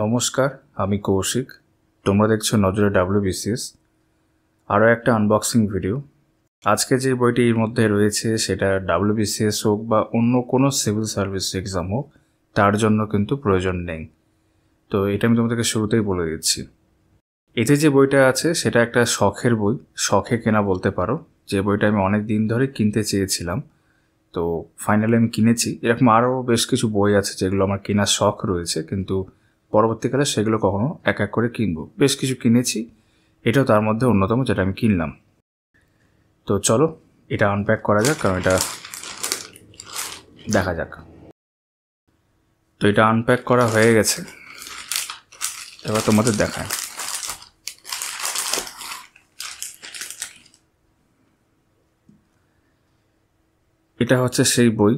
নমস্কার আমি কৌশিক তোমরা দেখছো নজরে ডাব্লিউবিসিএস আরও একটা আনবক্সিং ভিডিও আজকে যে বইটি এর মধ্যে রয়েছে সেটা ডাব্লিউবিসিএস হোক বা অন্য কোনো সিভিল সার্ভিস এক্সাম হোক তার জন্য কিন্তু প্রয়োজন নেই তো এটা আমি তোমাদেরকে শুরুতেই বলে দিচ্ছি এতে যে বইটা আছে সেটা একটা শখের বই শখে কেনা বলতে পারো যে বইটা আমি অনেক দিন ধরে কিনতে চেয়েছিলাম তো ফাইনালি আমি কিনেছি এরকম আরও বেশ কিছু বই আছে যেগুলো আমার কেনার শখ রয়েছে কিন্তু পরবর্তীকালে সেগুলো কখনো এক এক করে কিনবো বেশ কিছু কিনেছি এটাও তার মধ্যে অন্যতম যেটা আমি কিনলাম তো চলো এটা আনপ্যাক করা যাক কারণ এটা দেখা যাক তো এটা আনপ্যাক করা হয়ে গেছে এবার তোমাদের দেখায় এটা হচ্ছে সেই বই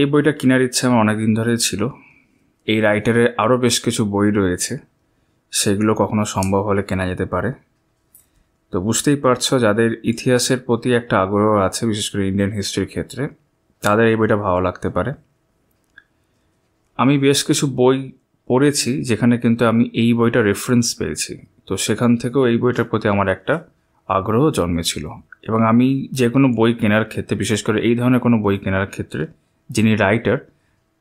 এই বইটা কেনার ইচ্ছে আমার অনেকদিন ধরেই ছিল এই রাইটারের আরও বেশ কিছু বই রয়েছে সেগুলো কখনো সম্ভব হলে কেনা যেতে পারে তো বুঝতেই পারছো যাদের ইতিহাসের প্রতি একটা আগ্রহ আছে বিশেষ করে ইন্ডিয়ান হিস্ট্রির ক্ষেত্রে তাদের এই বইটা ভালো লাগতে পারে আমি বেশ কিছু বই পড়েছি যেখানে কিন্তু আমি এই বইটা রেফারেন্স পেয়েছি তো সেখান থেকেও এই বইটার প্রতি আমার একটা আগ্রহ জন্মেছিল এবং আমি যে কোনো বই কেনার ক্ষেত্রে বিশেষ করে এই ধরনের কোনো বই কেনার ক্ষেত্রে যিনি রাইটার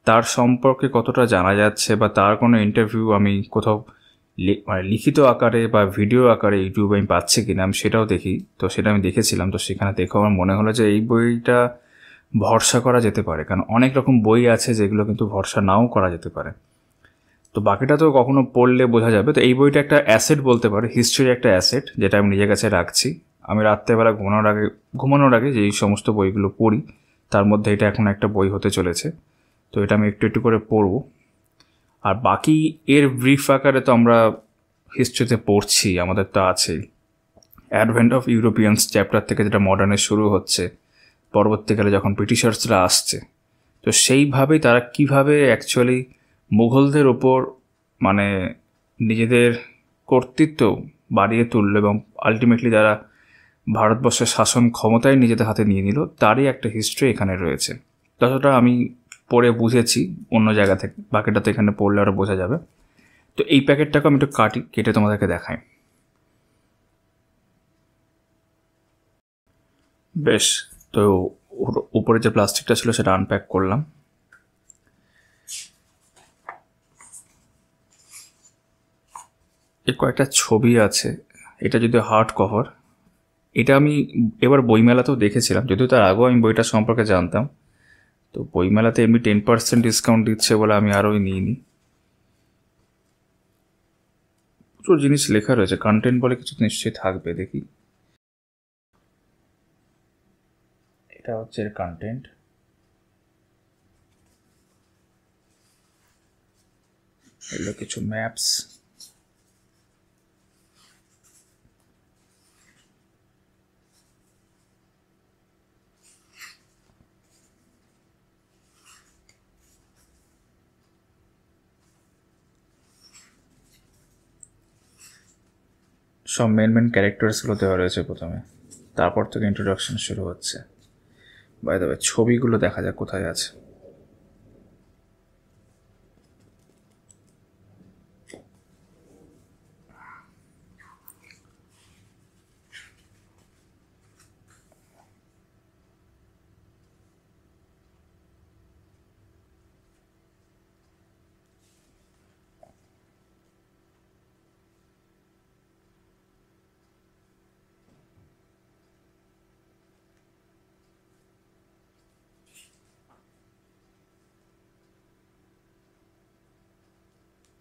তার সম্পর্কে কতটা জানা যাচ্ছে বা তার কোনো ইন্টারভিউ আমি কোথাও মানে লিখিত আকারে বা ভিডিও আকারে ইউটিউবে আমি পাচ্ছি কিনা আমি সেটাও দেখি তো সেটা আমি দেখেছিলাম তো সেখানে দেখে আমার মনে হলো যে এই বইটা ভরসা করা যেতে পারে কারণ অনেক রকম বই আছে যেগুলো কিন্তু ভরসা নাও করা যেতে পারে তো বাকিটা তো কখনো পড়লে বোঝা যাবে তো এই বইটা একটা অ্যাসেট বলতে পারে হিস্ট্রির একটা অ্যাসেট যেটা আমি নিজের কাছে রাখছি আমি রাত্রেবেলা ঘুমানোর আগে ঘুমানোর আগে যে এই সমস্ত বইগুলো পড়ি তার মধ্যে এটা এখন একটা বই হতে চলেছে তো এটা আমি একটু একটু করে পড়ব আর বাকি এর ব্রিফ আকারে তো আমরা হিস্ট্রিতে পড়ছি আমাদের তো আছেই অ্যাডভেন্ট অফ ইউরোপিয়ানস চ্যাপ্টার থেকে যেটা মডার্নে শুরু হচ্ছে পরবর্তীকালে যখন ব্রিটিশার্সরা আসছে তো সেইভাবেই তারা কিভাবে অ্যাকচুয়ালি মুঘলদের ওপর মানে নিজেদের কর্তৃত্ব বাড়িয়ে তুললো এবং আলটিমেটলি তারা ভারতবর্ষের শাসন ক্ষমতায় নিজেদের হাতে নিয়ে নিল তারই একটা হিস্ট্রি এখানে রয়েছে যতটা আমি পড়ে বুঝেছি অন্য জায়গা থেকে বাকিটা তো এখানে পড়লে আরও বোঝা যাবে তো এই প্যাকেটটাকে আমি একটু কাটি কেটে তোমাদেরকে দেখাই বেশ তো উপরে যে প্লাস্টিকটা ছিল সেটা আনপ্যাক করলাম এর কয়েকটা ছবি আছে এটা যদি হার্ড কভার এটা আমি এবার বইমেলাতেও দেখেছিলাম যদিও তার আগেও আমি বইটা সম্পর্কে জানতাম তো বইমেলাতে এমনি টেন পার্সেন্ট ডিসকাউন্ট দিচ্ছে বলে আমি নিই নিইনি প্রচুর জিনিস লেখা রয়েছে কন্টেন্ট বলে কিছু নিশ্চয়ই থাকবে দেখি এটা হচ্ছে এর কন্টেন্ট এগুলো কিছু ম্যাপস সব মেন মেন ক্যারেক্টার্সগুলো দেওয়া রয়েছে প্রথমে তারপর থেকে ইন্ট্রোডাকশন শুরু হচ্ছে বাই দ্য ছবিগুলো দেখা যাক কোথায় আছে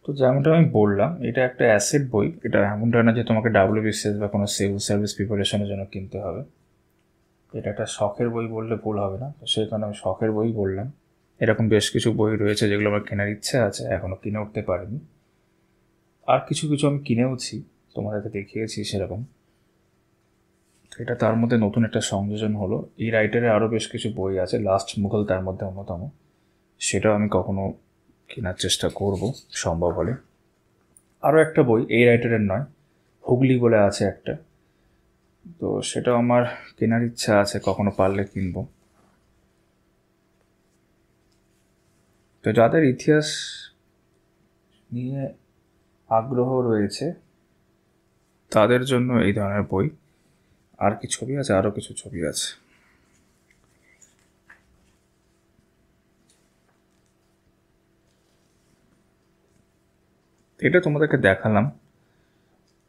তো যেমনটা আমি বললাম এটা একটা অ্যাসেট বই এটা এমনটা না যে তোমাকে ডাব্লিউবিসিএস বা কোনো সিভিল সার্ভিস প্রিপারেশনের জন্য কিনতে হবে এটা একটা শখের বই বললে ভুল হবে না তো সেই কারণে আমি শখের বই বললাম এরকম বেশ কিছু বই রয়েছে যেগুলো আমার কেনার ইচ্ছা আছে এখনও কিনে উঠতে পারিনি আর কিছু কিছু আমি কিনেওছি তোমাদেরকে দেখিয়েছি সেরকম এটা তার মধ্যে নতুন একটা সংযোজন হলো এই রাইটারে আরও বেশ কিছু বই আছে লাস্ট মুঘল তার মধ্যে অন্যতম সেটাও আমি কখনো কেনার চেষ্টা করব সম্ভব হলে আরও একটা বই এই রাইটারের নয় হুগলি বলে আছে একটা তো সেটাও আমার কেনার ইচ্ছা আছে কখনো পারলে কিনব তো যাদের ইতিহাস নিয়ে আগ্রহ রয়েছে তাদের জন্য এই ধরনের বই আর কি ছবি আছে আরও কিছু ছবি আছে এটা তোমাদেরকে দেখালাম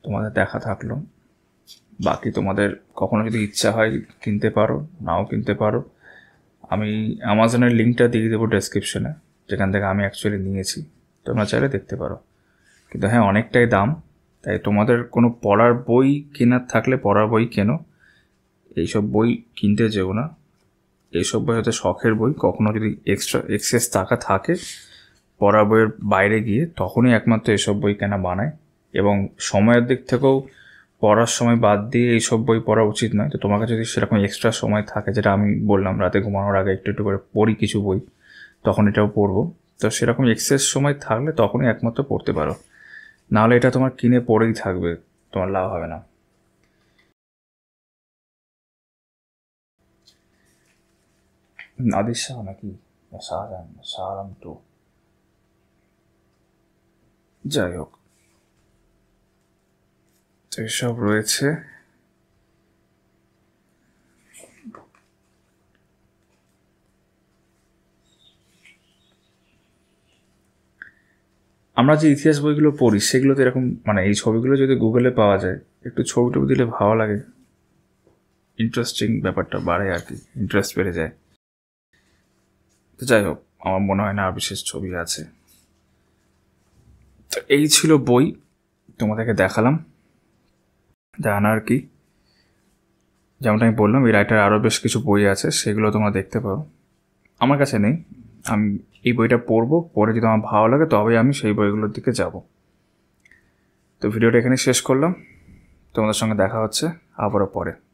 তোমাদের দেখা থাকলো বাকি তোমাদের কখনো যদি ইচ্ছা হয় কিনতে পারো নাও কিনতে পারো আমি অ্যামাজনের লিঙ্কটা দিয়ে দেবো ডেসক্রিপশনে যেখান থেকে আমি অ্যাকচুয়ালি নিয়েছি তোমরা চাইলে দেখতে পারো কিন্তু হ্যাঁ অনেকটাই দাম তাই তোমাদের কোনো পড়ার বই কেনার থাকলে পড়ার বই কেনো এইসব বই কিনতে যেও না এইসব বই হয়তো শখের বই কখনো যদি এক্সট্রা এক্সেস টাকা থাকে পড়া বইয়ের বাইরে গিয়ে তখনই একমাত্র এসব বই কেনা বানায় এবং সময়ের দিক থেকেও পড়ার সময় বাদ দিয়ে এইসব বই পড়া উচিত নয় তো তোমাকে যদি সেরকম এক্সট্রা সময় থাকে যেটা আমি বললাম রাতে ঘুমানোর আগে একটু একটু করে পড়ি কিছু বই তখন এটাও পড়বো তো সেরকম এক্সেস সময় থাকলে তখনই একমাত্র পড়তে পারো নাহলে এটা তোমার কিনে পড়েই থাকবে তোমার লাভ হবে না আদিশাহ শাহ নাকি শাহজাহান শাহরাম টু যাই হোক তো এসব রয়েছে আমরা যে ইতিহাস বইগুলো পড়ি সেগুলো তো এরকম মানে এই ছবিগুলো যদি গুগলে পাওয়া যায় একটু ছবি টবি দিলে ভালো লাগে ইন্টারেস্টিং ব্যাপারটা বাড়ে আর কি ইন্টারেস্ট বেড়ে যায় তো যাই হোক আমার মনে হয় না বিশেষ ছবি আছে তো এই ছিল বই তোমাদেরকে দেখালাম জানার কি যেমনটা আমি বললাম এই রাইটার আরও বেশ কিছু বই আছে সেগুলো তোমরা দেখতে পাও আমার কাছে নেই আমি এই বইটা পড়বো পরে যদি আমার ভালো লাগে তবে আমি সেই বইগুলোর দিকে যাব তো ভিডিওটা এখানে শেষ করলাম তোমাদের সঙ্গে দেখা হচ্ছে আবারও পরে